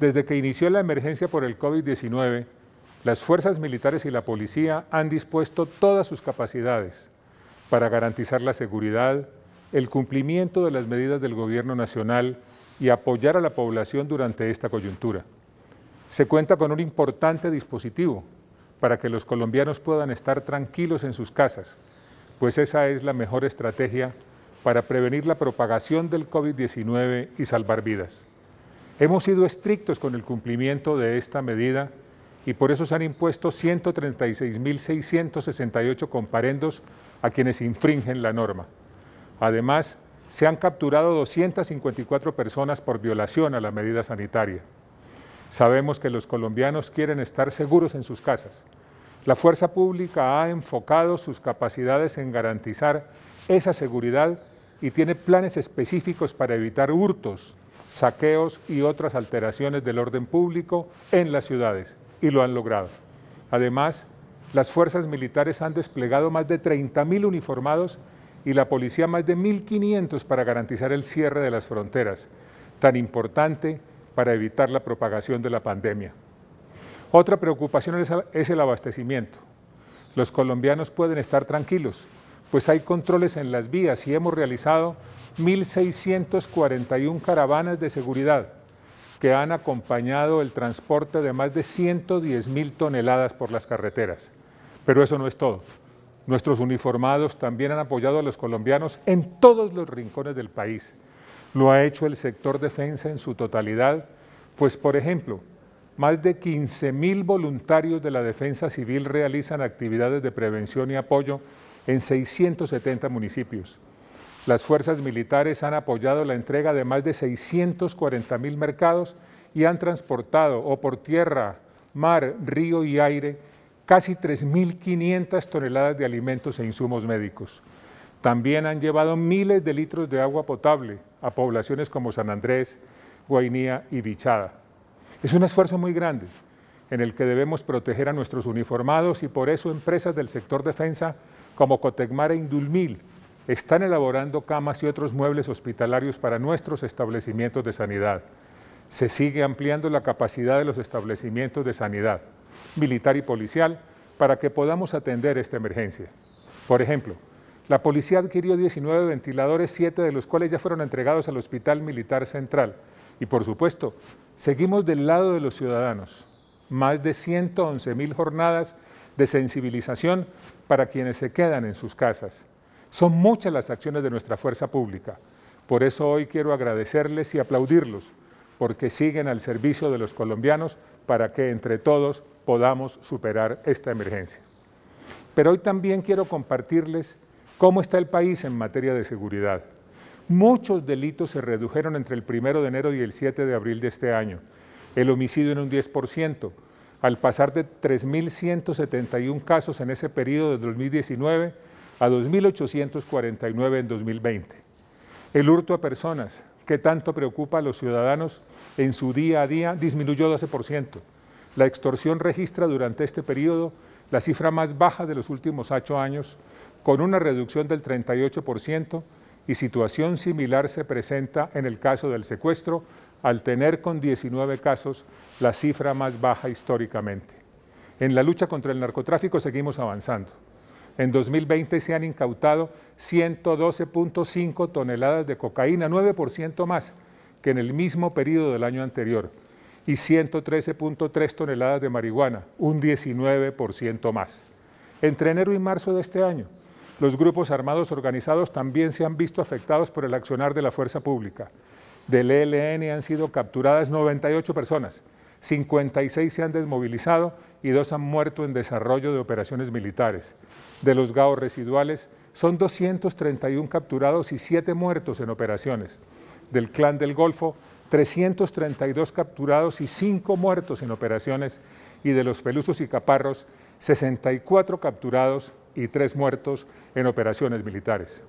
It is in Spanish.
Desde que inició la emergencia por el COVID-19, las fuerzas militares y la policía han dispuesto todas sus capacidades para garantizar la seguridad, el cumplimiento de las medidas del Gobierno Nacional y apoyar a la población durante esta coyuntura. Se cuenta con un importante dispositivo para que los colombianos puedan estar tranquilos en sus casas, pues esa es la mejor estrategia para prevenir la propagación del COVID-19 y salvar vidas. Hemos sido estrictos con el cumplimiento de esta medida y por eso se han impuesto 136.668 comparendos a quienes infringen la norma. Además, se han capturado 254 personas por violación a la medida sanitaria. Sabemos que los colombianos quieren estar seguros en sus casas. La fuerza pública ha enfocado sus capacidades en garantizar esa seguridad y tiene planes específicos para evitar hurtos, saqueos y otras alteraciones del orden público en las ciudades, y lo han logrado. Además, las fuerzas militares han desplegado más de 30.000 uniformados y la policía más de 1.500 para garantizar el cierre de las fronteras, tan importante para evitar la propagación de la pandemia. Otra preocupación es el abastecimiento. Los colombianos pueden estar tranquilos, pues hay controles en las vías y hemos realizado 1.641 caravanas de seguridad que han acompañado el transporte de más de 110.000 toneladas por las carreteras. Pero eso no es todo. Nuestros uniformados también han apoyado a los colombianos en todos los rincones del país. Lo ha hecho el sector defensa en su totalidad, pues por ejemplo, más de 15.000 voluntarios de la defensa civil realizan actividades de prevención y apoyo en 670 municipios. Las fuerzas militares han apoyado la entrega de más de 640 mil mercados y han transportado o por tierra, mar, río y aire casi 3.500 toneladas de alimentos e insumos médicos. También han llevado miles de litros de agua potable a poblaciones como San Andrés, Guainía y Vichada. Es un esfuerzo muy grande, en el que debemos proteger a nuestros uniformados y por eso empresas del sector defensa como Cotecmar e Indulmil están elaborando camas y otros muebles hospitalarios para nuestros establecimientos de sanidad. Se sigue ampliando la capacidad de los establecimientos de sanidad militar y policial para que podamos atender esta emergencia. Por ejemplo, la policía adquirió 19 ventiladores, 7 de los cuales ya fueron entregados al Hospital Militar Central. Y por supuesto, seguimos del lado de los ciudadanos más de 111 mil jornadas de sensibilización para quienes se quedan en sus casas. Son muchas las acciones de nuestra fuerza pública. Por eso hoy quiero agradecerles y aplaudirlos, porque siguen al servicio de los colombianos para que entre todos podamos superar esta emergencia. Pero hoy también quiero compartirles cómo está el país en materia de seguridad. Muchos delitos se redujeron entre el 1 de enero y el 7 de abril de este año, el homicidio en un 10%, al pasar de 3.171 casos en ese periodo de 2019 a 2.849 en 2020. El hurto a personas, que tanto preocupa a los ciudadanos en su día a día, disminuyó 12%. La extorsión registra durante este periodo la cifra más baja de los últimos ocho años, con una reducción del 38% y situación similar se presenta en el caso del secuestro, al tener con 19 casos la cifra más baja históricamente. En la lucha contra el narcotráfico seguimos avanzando. En 2020 se han incautado 112.5 toneladas de cocaína, 9% más que en el mismo periodo del año anterior, y 113.3 toneladas de marihuana, un 19% más. Entre enero y marzo de este año, los grupos armados organizados también se han visto afectados por el accionar de la fuerza pública del ELN han sido capturadas 98 personas, 56 se han desmovilizado y dos han muerto en desarrollo de operaciones militares. De los GAO residuales son 231 capturados y 7 muertos en operaciones. Del Clan del Golfo, 332 capturados y 5 muertos en operaciones. Y de los Pelusos y Caparros, 64 capturados y 3 muertos en operaciones militares.